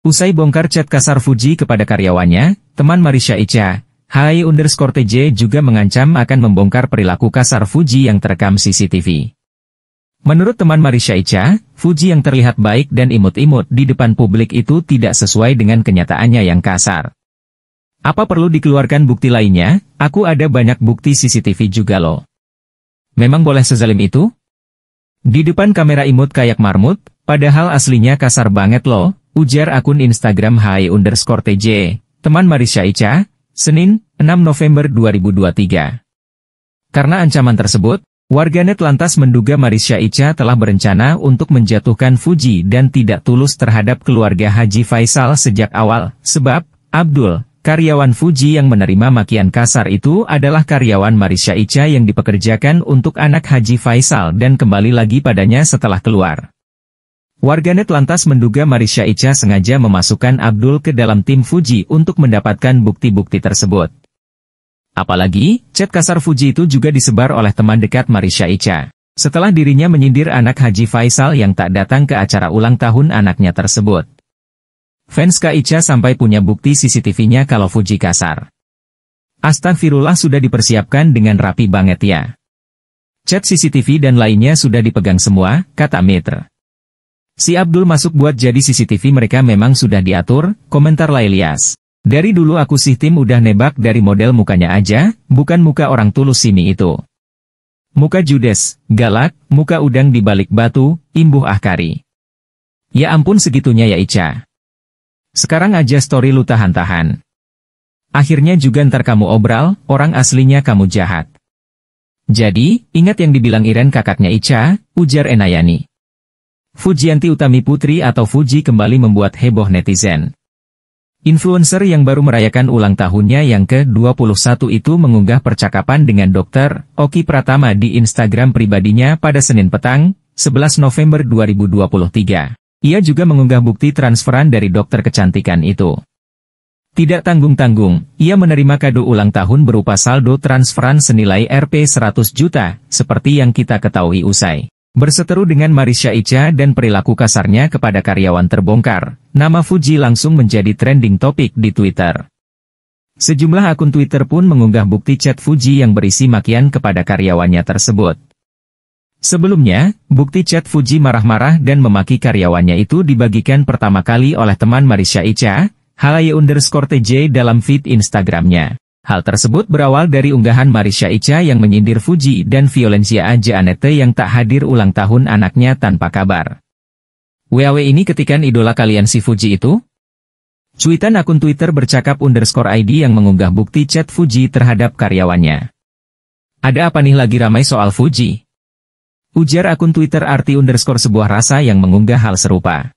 Usai bongkar chat kasar Fuji kepada karyawannya, teman Marisha Ica, Hai underscore TJ juga mengancam akan membongkar perilaku kasar Fuji yang terekam CCTV. Menurut teman Marisha Ica, Fuji yang terlihat baik dan imut-imut di depan publik itu tidak sesuai dengan kenyataannya yang kasar. Apa perlu dikeluarkan bukti lainnya? Aku ada banyak bukti CCTV juga loh. Memang boleh sezalim itu? Di depan kamera imut kayak marmut, padahal aslinya kasar banget loh, ujar akun Instagram Hai e underscore TJ, teman Marisha Ica, Senin, 6 November 2023. Karena ancaman tersebut, warganet lantas menduga Marisha Ica telah berencana untuk menjatuhkan Fuji dan tidak tulus terhadap keluarga Haji Faisal sejak awal, sebab, Abdul, karyawan Fuji yang menerima makian kasar itu adalah karyawan Marisha Ica yang dipekerjakan untuk anak Haji Faisal dan kembali lagi padanya setelah keluar. Warganet lantas menduga Marisha Ica sengaja memasukkan Abdul ke dalam tim Fuji untuk mendapatkan bukti-bukti tersebut. Apalagi, chat kasar Fuji itu juga disebar oleh teman dekat Marisha Ica. Setelah dirinya menyindir anak Haji Faisal yang tak datang ke acara ulang tahun anaknya tersebut. Fans Kak Ica sampai punya bukti CCTV-nya kalau Fuji kasar. Astagfirullah sudah dipersiapkan dengan rapi banget ya. Chat CCTV dan lainnya sudah dipegang semua, kata Mitra. Si Abdul masuk buat jadi CCTV mereka memang sudah diatur, komentar Lailias. Dari dulu aku sih tim udah nebak dari model mukanya aja, bukan muka orang tulus sini itu. Muka judes, galak, muka udang di balik batu, imbuh ahkari. Ya ampun segitunya ya Ica. Sekarang aja story lu tahan-tahan. Akhirnya juga ntar kamu obral, orang aslinya kamu jahat. Jadi, ingat yang dibilang Iren kakaknya Ica, ujar Enayani. Fujianti Utami Putri atau Fuji kembali membuat heboh netizen. Influencer yang baru merayakan ulang tahunnya yang ke-21 itu mengunggah percakapan dengan dokter Oki Pratama di Instagram pribadinya pada Senin petang, 11 November 2023. Ia juga mengunggah bukti transferan dari dokter kecantikan itu. Tidak tanggung-tanggung, ia menerima kado ulang tahun berupa saldo transferan senilai Rp 100 juta, seperti yang kita ketahui usai. Berseteru dengan Marisha Ica dan perilaku kasarnya kepada karyawan terbongkar, nama Fuji langsung menjadi trending topik di Twitter. Sejumlah akun Twitter pun mengunggah bukti chat Fuji yang berisi makian kepada karyawannya tersebut. Sebelumnya, bukti chat Fuji marah-marah dan memaki karyawannya itu dibagikan pertama kali oleh teman Marisha Icha, halaya underscore TJ dalam feed Instagramnya. Hal tersebut berawal dari unggahan Marisha Ica yang menyindir Fuji dan Violencia aja Anete yang tak hadir ulang tahun anaknya tanpa kabar. WAW ini ketikan idola kalian si Fuji itu? Cuitan akun Twitter bercakap underscore ID yang mengunggah bukti chat Fuji terhadap karyawannya. Ada apa nih lagi ramai soal Fuji? Ujar akun Twitter arti underscore sebuah rasa yang mengunggah hal serupa.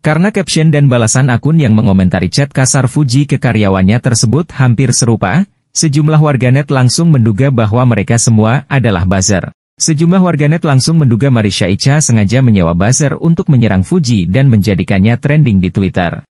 Karena caption dan balasan akun yang mengomentari chat kasar Fuji ke karyawannya tersebut hampir serupa, sejumlah warganet langsung menduga bahwa mereka semua adalah buzzer. Sejumlah warganet langsung menduga Marisha Icha sengaja menyewa buzzer untuk menyerang Fuji dan menjadikannya trending di Twitter.